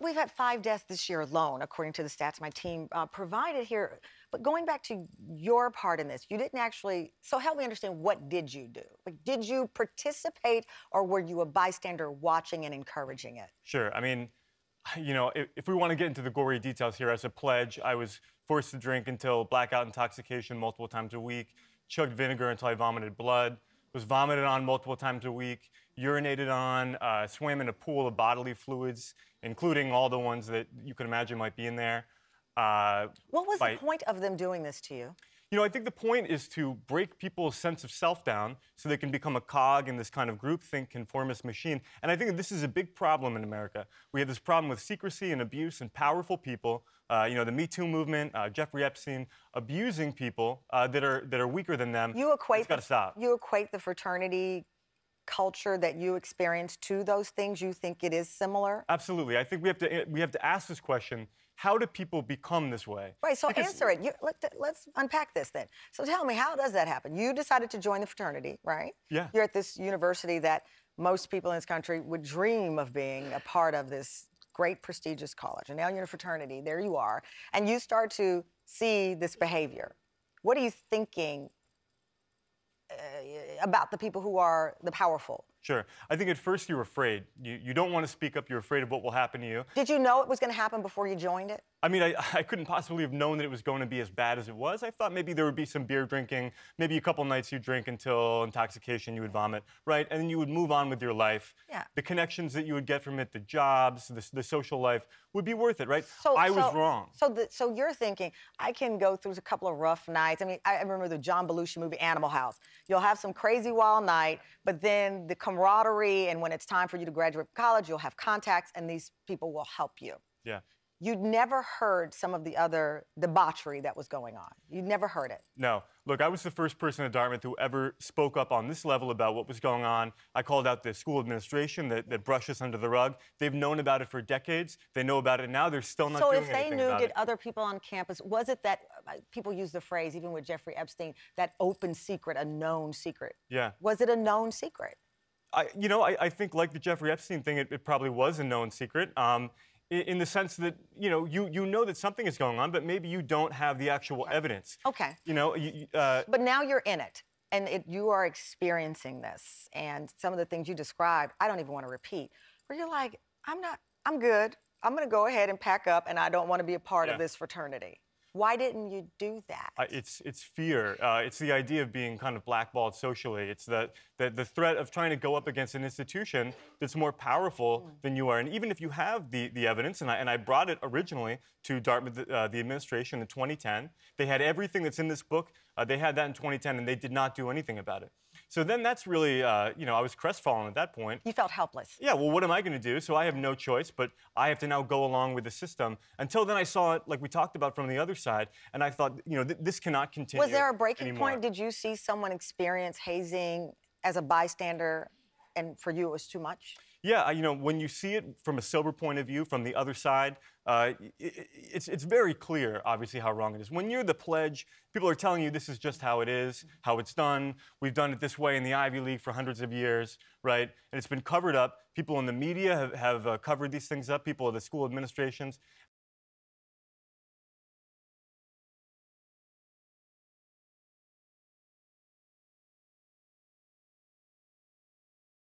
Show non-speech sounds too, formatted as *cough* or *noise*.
we've had five deaths this year alone, according to the stats my team uh, provided here. But going back to your part in this, you didn't actually. So help me understand what did you do? Like, did you participate, or were you a bystander watching and encouraging it? Sure. I mean, *laughs* you know, if, if we want to get into the gory details here, as a pledge, I was forced to drink until blackout intoxication multiple times a week, chugged vinegar until I vomited blood was vomited on multiple times a week, urinated on, uh, swam in a pool of bodily fluids, including all the ones that you could imagine might be in there. Uh, what was by... the point of them doing this to you? You know, I think the point is to break people's sense of self down so they can become a cog in this kind of groupthink conformist machine. And I think this is a big problem in America. We have this problem with secrecy and abuse and powerful people. Uh, you know, the Me Too movement, uh, Jeffrey Epstein, abusing people uh, that are that are weaker than them. You equate. stop. You equate the fraternity culture that you experience to those things? You think it is similar? Absolutely. I think we have to eh, we have to ask this question. How do people become this way? Right. So because... answer it. You, let, us unpack this then. So tell me, how does that happen? You decided to join the fraternity, right? Yeah. You're at this university that most people in this country would dream of being a part of this great prestigious college. And now you're in a fraternity. There you are, and you start to see this behavior. What are you thinking about the people who are the powerful Sure. I think at first you're afraid. You, you don't want to speak up. You're afraid of what will happen to you. Did you know it was going to happen before you joined it? I mean, I, *laughs* I couldn't possibly have known that it was going to be as bad as it was. I thought maybe there would be some beer drinking, maybe a couple nights you drink until intoxication, you would vomit, right? And then you would move on with your life. Yeah. The connections that you would get from it, the jobs, the, the social life would be worth it, right? So, I so, was wrong. So, the, so you're thinking, I can go through a couple of rough nights. I mean, I remember the John Belushi movie, Animal House. You'll have some crazy wild night, but then the camaraderie, and when it's time for you to graduate college, you'll have contacts, and these people will help you. Yeah. You'd never heard some of the other debauchery that was going on. You'd never heard it. No. Look, I was the first person at Dartmouth who ever spoke up on this level about what was going on. I called out the school administration that, that brushed us under the rug. They've known about it for decades. They know about it now. They're still not so doing if they knew, did it. other people on campus, was it that, uh, people use the phrase, even with Jeffrey Epstein, that open secret, a known secret? Yeah. Was it a known secret? I, you know, I, I, think like the Jeffrey Epstein thing, it, it probably was a known secret. Um, in, in the sense that you know you you know that something is going on, but maybe you don't have the actual evidence. Okay. You know. You, uh, but now you're in it, and it, you are experiencing this, and some of the things you described, I don't even want to repeat. Where you're like, I'm not, I'm good. I'm going to go ahead and pack up, and I don't want to be a part yeah. of this fraternity. Why didn't you do that? Uh, it's it's fear. Uh, it's the idea of being kind of blackballed socially. It's the, the the threat of trying to go up against an institution that's more powerful mm. than you are. And even if you have the the evidence, and I and I brought it originally to Dartmouth, uh, the administration in 2010. They had everything that's in this book. Uh, they had that in 2010, and they did not do anything about it. So then that's really, uh, you know, I was crestfallen at that point. You felt helpless. Yeah, well, what am I going to do? So I have no choice, but I have to now go along with the system. Until then, I saw it, like we talked about, from the other side, and I thought, you know, th this cannot continue. Was there a breaking anymore. point? Did you see someone experience hazing as a bystander and for you it was too much? Yeah, you know, when you see it from a sober point of view, from the other side, uh, it, it's, it's very clear, obviously, how wrong it is. When you're the pledge, people are telling you this is just how it is, how it's done. We've done it this way in the Ivy League for hundreds of years, right? And it's been covered up. People in the media have, have uh, covered these things up, people at the school administrations.